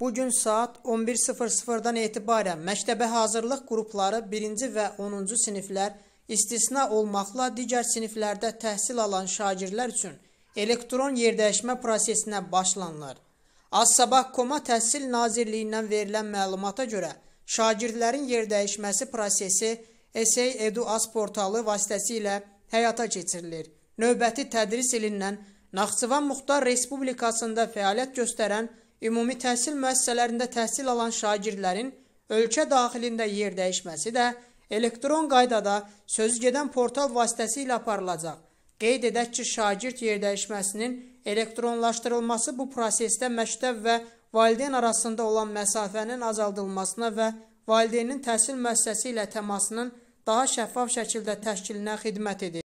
Bu gün saat 11:00-dan etibarən məktəbə hazırlıq qrupları 1-ci və 10-cu siniflər istisna olmaqla digər siniflərdə təhsil alan şagirdlər üçün elektron yerdəyişmə prosesinə başlanılır. Az sabah Koma Təhsil Nazirliyindən verilən məlumata görə şagirdlərin yerdəyişməsi prosesi Essay Edu.az portalı vasitəsilə həyata keçirilir. Növbəti tədris ilindən Naxçıvan Muxtar Respublikasında fəaliyyət göstərən ümumi təhsil müəssisələrində təhsil alan şagirdlərin ölkə daxilində yer dəyişməsi də elektron qaydada sözü gedən portal vasitəsilə aparılacaq. Qeyd edək ki, şagird yer dəyişməsinin elektronlaşdırılması bu prosesdə məktəb və valideyn arasında olan məsafənin azaldılmasına və valideynin təhsil müəssisəsi ilə təmasının daha şəffaf şəkildə təşkilinə xidmət edir.